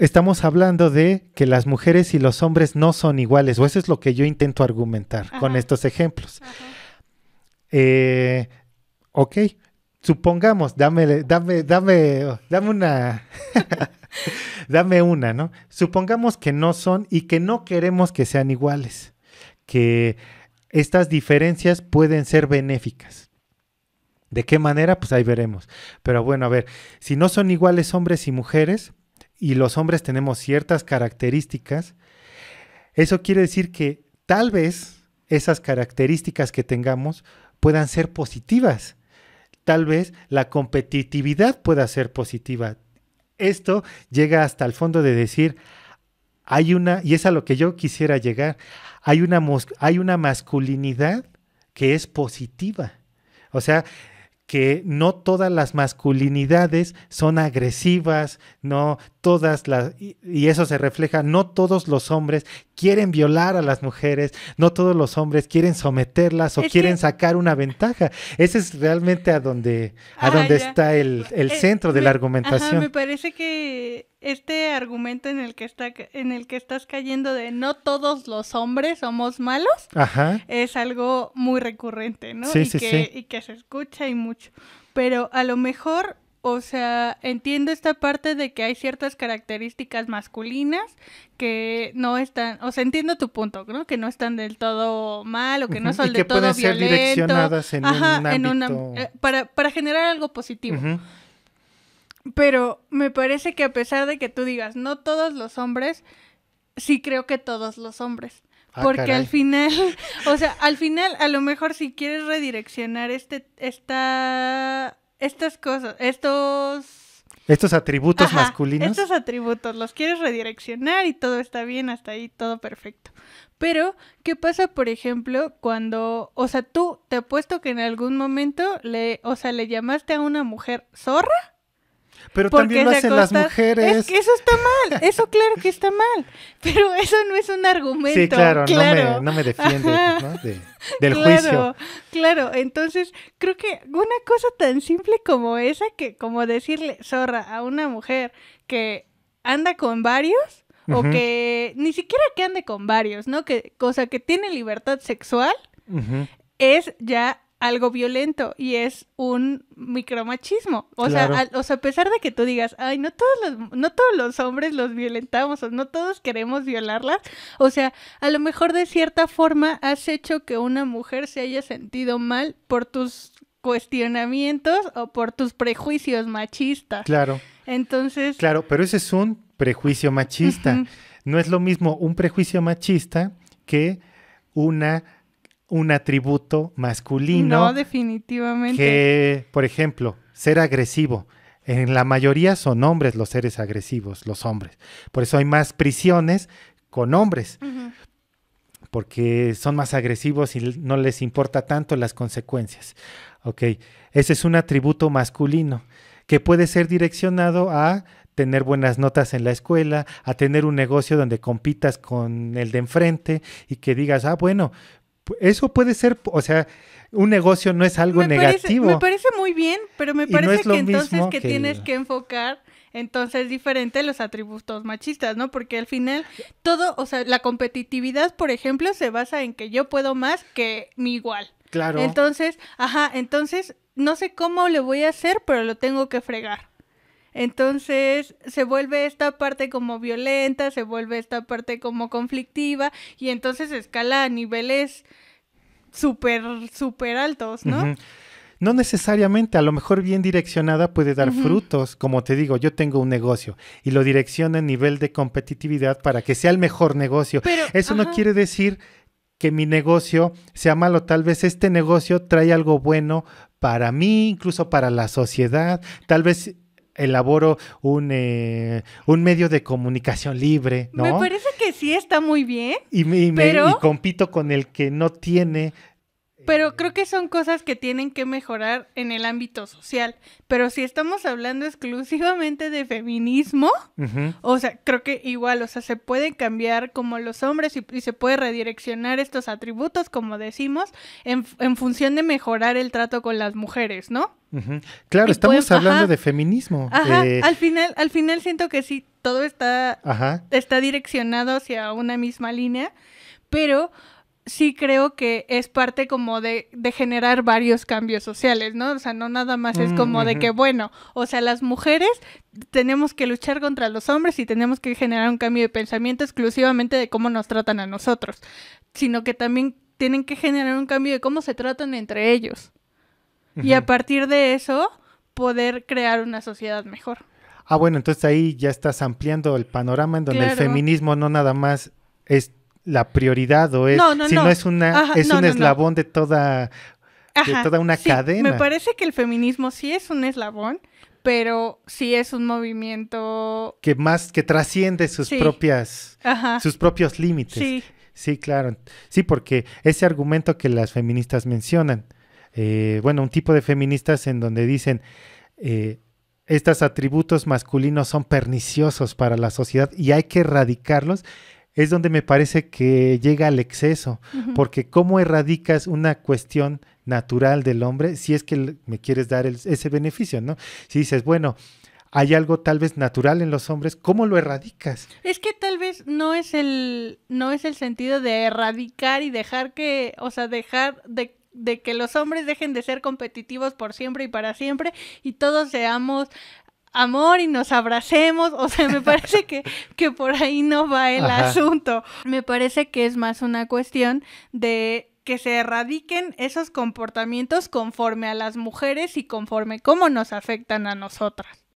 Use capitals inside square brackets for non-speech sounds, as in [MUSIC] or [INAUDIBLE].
estamos hablando de que las mujeres y los hombres no son iguales, o eso es lo que yo intento argumentar con estos ejemplos. Eh, ok, supongamos, dame, dame, dame, dame una, [LAUGHS] dame una, ¿no? Supongamos que no son y que no queremos que sean iguales, que estas diferencias pueden ser benéficas. ¿De qué manera? Pues ahí veremos. Pero bueno, a ver, si no son iguales hombres y mujeres, y los hombres tenemos ciertas características, eso quiere decir que tal vez esas características que tengamos puedan ser positivas. Tal vez la competitividad pueda ser positiva. Esto llega hasta el fondo de decir, hay una, y es a lo que yo quisiera llegar, hay una, hay una masculinidad que es positiva. O sea, que no todas las masculinidades son agresivas, no todas las, y eso se refleja, no todos los hombres quieren violar a las mujeres, no todos los hombres quieren someterlas o quieren sacar una ventaja. Ese es realmente a donde, a ah, donde está el, eh, centro de la argumentación. me parece que este argumento en el que está, en el que estás cayendo de no todos los hombres somos malos, es algo muy recurrente, ¿no? que, y que se escucha y mucho. Pero a lo mejor o sea, entiendo esta parte de que hay ciertas características masculinas que no están, o sea, entiendo tu punto, ¿no? Que no están del todo mal o que no son del que todo pueden ser direccionadas en un ámbito... Eh, para, generar algo positivo. Pero me parece que a pesar de que tú digas no todos los hombres, sí creo que todos los hombres. Ah, porque al final, [LAUGHS] o sea, al final a lo mejor si quieres redireccionar este esta estas cosas, estos... Estos atributos masculinos. Estos atributos los quieres redireccionar y todo está bien, hasta ahí todo perfecto. Pero, ¿qué pasa, por ejemplo, cuando, o sea, tú te apuesto que en algún momento le, o sea, le llamaste a una mujer zorra pero también lo hacen las mujeres. Es que eso está mal, eso claro que está mal, pero eso no es un argumento. Sí, claro, No, me, defiende [LAUGHS] del claro, juicio. Claro, entonces creo que una cosa tan simple como esa, que como decirle zorra a una mujer que anda con varios, o que ni siquiera que ande con varios, ¿no? Que, cosa que tiene libertad sexual, es ya algo violento y es un micromachismo. O, sea, a, o sea, a pesar de que tú digas, ay, no todos los, no todos los hombres los violentamos o no todos queremos violarlas, o sea, a lo mejor de cierta forma has hecho que una mujer se haya sentido mal por tus cuestionamientos o por tus prejuicios machistas. Claro. Entonces. Claro, pero ese es un prejuicio machista. No es lo mismo un prejuicio machista que una un atributo masculino. No, definitivamente. Que, por ejemplo, ser agresivo. En la mayoría son hombres los seres agresivos, los hombres. Por eso hay más prisiones con hombres. Porque son más agresivos y no les importa tanto las consecuencias. Ok, ese es un atributo masculino que puede ser direccionado a tener buenas notas en la escuela, a tener un negocio donde compitas con el de enfrente y que digas, ah, bueno, eso puede ser, o sea, un negocio no es algo negativo. me parece muy bien, pero me parece que entonces que, tienes que enfocar entonces diferente los atributos machistas, ¿no? Porque al final todo, o sea, la competitividad, por ejemplo, se basa en que yo puedo más que mi igual. Claro. Entonces, ajá, entonces no sé cómo le voy a hacer, pero lo tengo que fregar. Entonces se vuelve esta parte como violenta, se vuelve esta parte como conflictiva y entonces escala a niveles súper, súper altos, ¿no? No necesariamente, a lo mejor bien direccionada puede dar frutos. Como te digo, yo tengo un negocio y lo direcciono a nivel de competitividad para que sea el mejor negocio. Eso no quiere decir que mi negocio sea malo. Tal vez este negocio trae algo bueno para mí, incluso para la sociedad. Tal vez elaboro un, eh, un medio de comunicación libre, Me parece que sí está muy bien. Y, y compito con el que no tiene pero eh, creo que son cosas que tienen que mejorar en el ámbito social. Pero si estamos hablando exclusivamente de feminismo, o sea, creo que igual, o sea, se pueden cambiar como los hombres y, se puede redireccionar estos atributos, como decimos, en, función de mejorar el trato con las mujeres, ¿no? Claro, estamos pues, hablando de feminismo. Eh, al, final, al final siento que sí, todo está, está direccionado hacia una misma línea, pero sí creo que es parte como de, generar varios cambios sociales, ¿no? O sea, no nada más es mm, como de que, bueno, o sea, las mujeres tenemos que luchar contra los hombres y tenemos que generar un cambio de pensamiento exclusivamente de cómo nos tratan a nosotros, sino que también tienen que generar un cambio de cómo se tratan entre ellos. Y a partir de eso, poder crear una sociedad mejor. Ah, bueno, entonces ahí ya estás ampliando el panorama en donde el feminismo no nada más es la prioridad o es, si no. es una, es un eslabón de toda, toda una cadena. Me parece que el feminismo sí es un eslabón, pero sí es un movimiento que más que trasciende sus propias, sus propios límites. Sí. claro, sí, porque ese argumento que las feministas mencionan, eh, bueno, un tipo de feministas en donde dicen eh, estos atributos masculinos son perniciosos para la sociedad y hay que erradicarlos es donde me parece que llega al exceso, porque ¿cómo erradicas una cuestión natural del hombre si es que me quieres dar ese beneficio, ¿no? Si dices, bueno, hay algo tal vez natural en los hombres, ¿cómo lo erradicas? Es que tal vez no es el no es el sentido de erradicar y dejar que, o sea, dejar de que los hombres dejen de ser competitivos por siempre y para siempre y todos seamos amor y nos abracemos. O sea, me parece [LAUGHS] que, que por ahí no va el asunto. Me parece que es más una cuestión de que se erradiquen esos comportamientos conforme a las mujeres y conforme cómo nos afectan a nosotras.